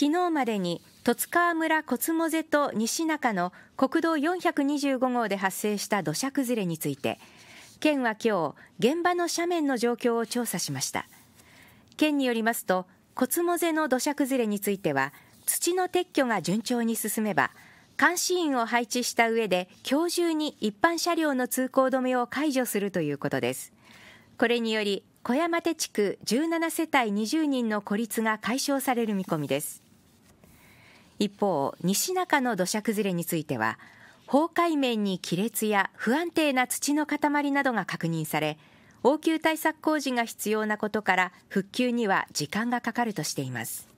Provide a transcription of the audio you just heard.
昨日までに十津川村コツモゼと西中の国道425号で発生した土砂崩れについて県は今日現場の斜面の状況を調査しました県によりますとコツモゼの土砂崩れについては土の撤去が順調に進めば監視員を配置した上で今日中に一般車両の通行止めを解除するということですこれにより小山手地区17世帯20人の孤立が解消される見込みです一方西中の土砂崩れについては崩壊面に亀裂や不安定な土の塊などが確認され応急対策工事が必要なことから復旧には時間がかかるとしています